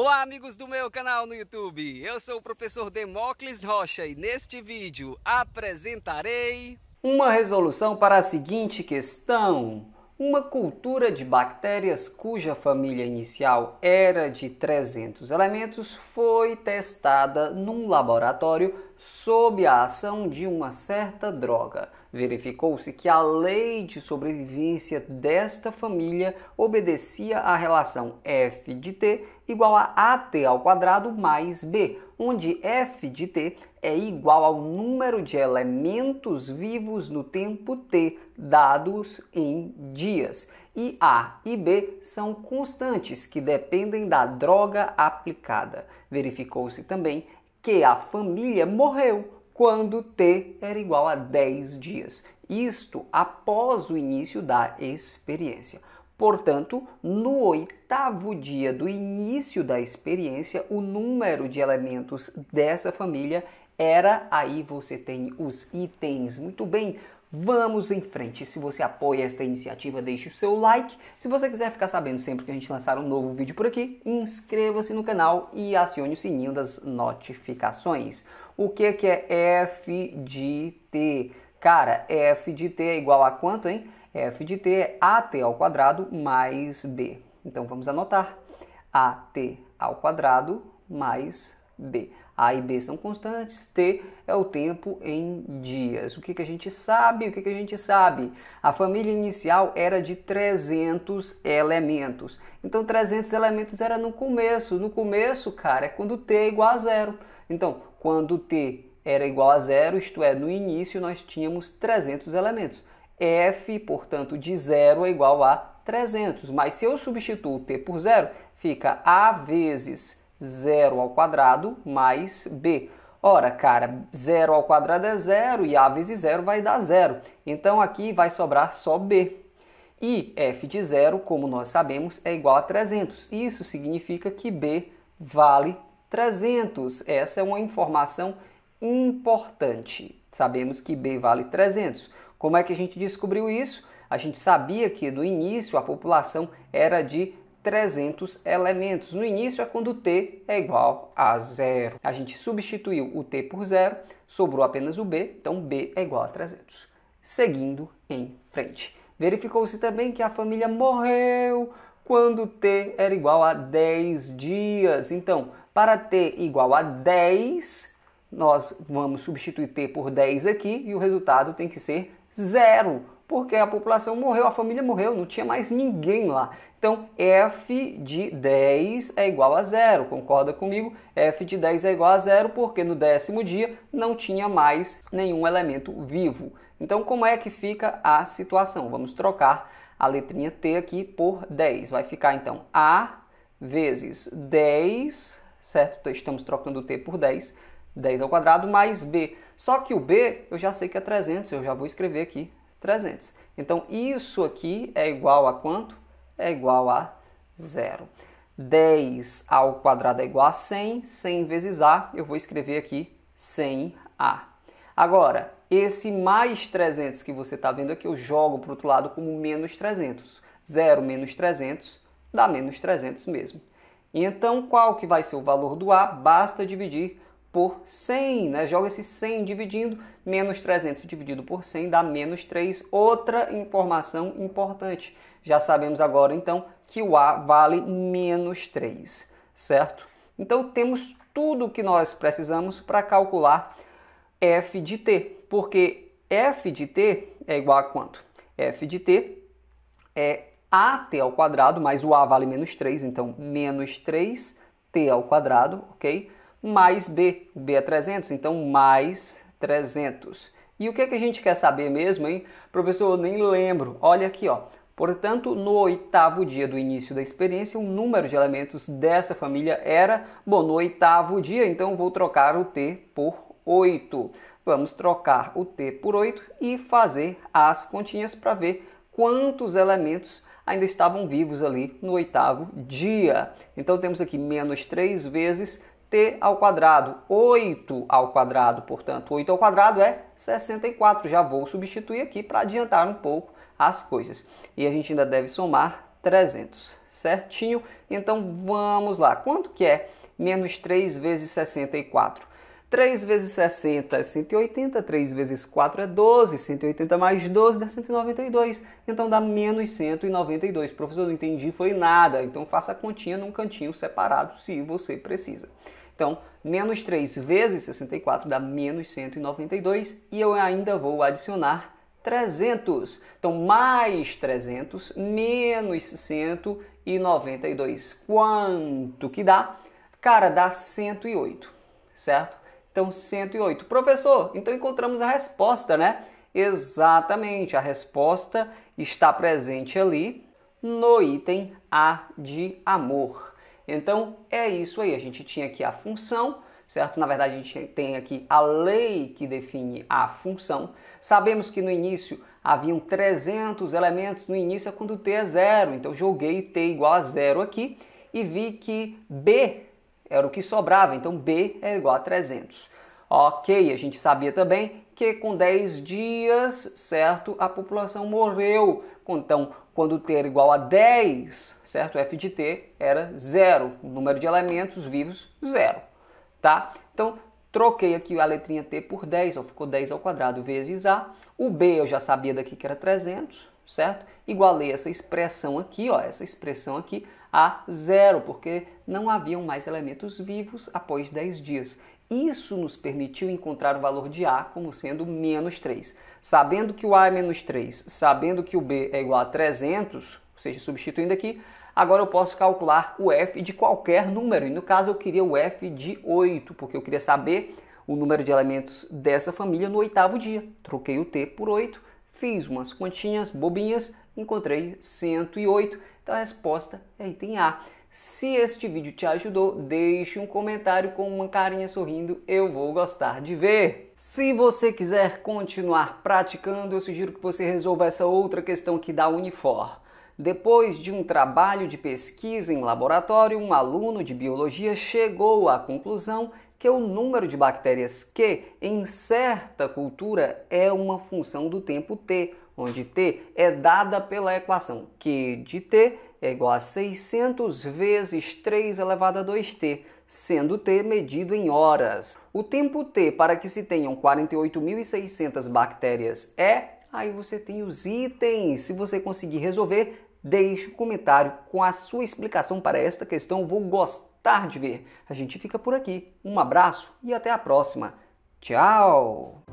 Olá amigos do meu canal no YouTube, eu sou o professor Demócles Rocha e neste vídeo apresentarei uma resolução para a seguinte questão. Uma cultura de bactérias cuja família inicial era de 300 elementos foi testada num laboratório sob a ação de uma certa droga. Verificou-se que a lei de sobrevivência desta família obedecia à relação F de T igual a AT ao quadrado mais B, onde F de T é igual ao número de elementos vivos no tempo T dados em dias. E A e B são constantes que dependem da droga aplicada. Verificou-se também que a família morreu quando T era igual a 10 dias. Isto após o início da experiência. Portanto, no oitavo dia do início da experiência, o número de elementos dessa família era. Aí você tem os itens. Muito bem, vamos em frente. Se você apoia esta iniciativa, deixe o seu like. Se você quiser ficar sabendo sempre que a gente lançar um novo vídeo por aqui, inscreva-se no canal e acione o sininho das notificações. O que, é FDT? Cara, FDT é igual a quanto, hein? f de t é at ao quadrado mais b. Então vamos anotar at ao quadrado mais b. A e B são constantes, T é o tempo em dias. O que, que a gente sabe? O que, que a gente sabe? A família inicial era de 300 elementos. Então, 300 elementos era no começo. No começo, cara, é quando T é igual a zero. Então, quando T era igual a zero, isto é, no início nós tínhamos 300 elementos f, portanto, de zero é igual a 300. Mas se eu substituo t por zero, fica a vezes zero ao quadrado mais b. Ora, cara, zero ao quadrado é zero e a vezes zero vai dar zero. Então aqui vai sobrar só b. E f de zero, como nós sabemos, é igual a 300. Isso significa que b vale 300. Essa é uma informação importante. Sabemos que b vale 300. Como é que a gente descobriu isso? A gente sabia que no início a população era de 300 elementos. No início é quando t é igual a zero. A gente substituiu o t por zero, sobrou apenas o b, então b é igual a 300. Seguindo em frente. Verificou-se também que a família morreu quando t era igual a 10 dias. Então, para t igual a 10, nós vamos substituir t por 10 aqui e o resultado tem que ser Zero. Porque a população morreu, a família morreu, não tinha mais ninguém lá. Então, f de 10 é igual a zero, concorda comigo? f de 10 é igual a zero porque no décimo dia não tinha mais nenhum elemento vivo. Então, como é que fica a situação? Vamos trocar a letrinha T aqui por 10. Vai ficar, então, A vezes 10, certo? Então, estamos trocando o T por 10 10 ao quadrado mais b. Só que o b eu já sei que é 300, eu já vou escrever aqui 300. Então isso aqui é igual a quanto? É igual a zero. 10 ao quadrado é igual a 100, 100 vezes a, eu vou escrever aqui 100a. Agora, esse mais 300 que você está vendo aqui, eu jogo para o outro lado como menos 300. 0 menos 300 dá menos 300 mesmo. Então, qual que vai ser o valor do a? Basta dividir por 100, né? Joga esse 100 dividindo, menos 300 dividido por 100 dá menos 3. Outra informação importante. Já sabemos agora, então, que o A vale menos 3, certo? Então, temos tudo o que nós precisamos para calcular f de t, porque f de t é igual a quanto? f de t é at ao quadrado, mais o a vale menos 3, então menos 3t ao quadrado, ok? mais B. O B é 300, então mais 300. E o que, é que a gente quer saber mesmo, hein? Professor, eu nem lembro. Olha aqui, ó. Portanto, no oitavo dia do início da experiência, o número de elementos dessa família era, bom, no oitavo dia, então vou trocar o T por 8. Vamos trocar o T por 8 e fazer as continhas para ver quantos elementos ainda estavam vivos ali no oitavo dia. Então temos aqui menos 3 vezes t ao quadrado, 8 ao quadrado, portanto, 8 ao quadrado é 64. Já vou substituir aqui para adiantar um pouco as coisas. E a gente ainda deve somar 300, certinho? Então vamos lá. Quanto que é menos 3 vezes 64? 3 vezes 60 é 180, 3 vezes 4 é 12, 180 mais 12 dá 192. Então dá menos 192. Professor, não entendi, foi nada. Então faça a continha num cantinho separado se você precisa. Então, menos 3 vezes 64 dá menos 192 e eu ainda vou adicionar 300. Então, mais 300 menos 192. Quanto que dá? Cara, dá 108, certo? Então, 108. Professor, então encontramos a resposta, né? Exatamente, a resposta está presente ali no item A de amor. Então, é isso aí. A gente tinha aqui a função, certo? Na verdade, a gente tem aqui a lei que define a função. Sabemos que no início haviam 300 elementos, no início é quando t é zero. Então, joguei t igual a zero aqui e vi que b era o que sobrava, então B é igual a 300. Ok, a gente sabia também que com 10 dias, certo, a população morreu. Então, quando T era igual a 10, certo, F de T era zero. O número de elementos vivos, zero. Tá? Então, troquei aqui a letrinha T por 10, ó, ficou 10 ao quadrado vezes A. O B eu já sabia daqui que era 300, certo? Igualei essa expressão aqui, ó, essa expressão aqui a zero, porque não haviam mais elementos vivos após 10 dias. Isso nos permitiu encontrar o valor de A como sendo menos 3. Sabendo que o A é menos 3, sabendo que o B é igual a 300, ou seja, substituindo aqui, agora eu posso calcular o F de qualquer número. E no caso eu queria o F de 8, porque eu queria saber o número de elementos dessa família no oitavo dia. Troquei o T por 8 Fiz umas continhas bobinhas, encontrei 108. Então a resposta é item A. Se este vídeo te ajudou, deixe um comentário com uma carinha sorrindo, eu vou gostar de ver. Se você quiser continuar praticando, eu sugiro que você resolva essa outra questão aqui da Unifor. Depois de um trabalho de pesquisa em laboratório, um aluno de biologia chegou à conclusão que o número de bactérias Q em certa cultura é uma função do tempo T, onde T é dada pela equação Q de T é igual a 600 vezes 3 elevado a 2t, sendo t medido em horas. O tempo t para que se tenham 48.600 bactérias é, aí você tem os itens. Se você conseguir resolver, deixe um comentário com a sua explicação para esta questão. Vou gostar de ver. A gente fica por aqui. Um abraço e até a próxima. Tchau!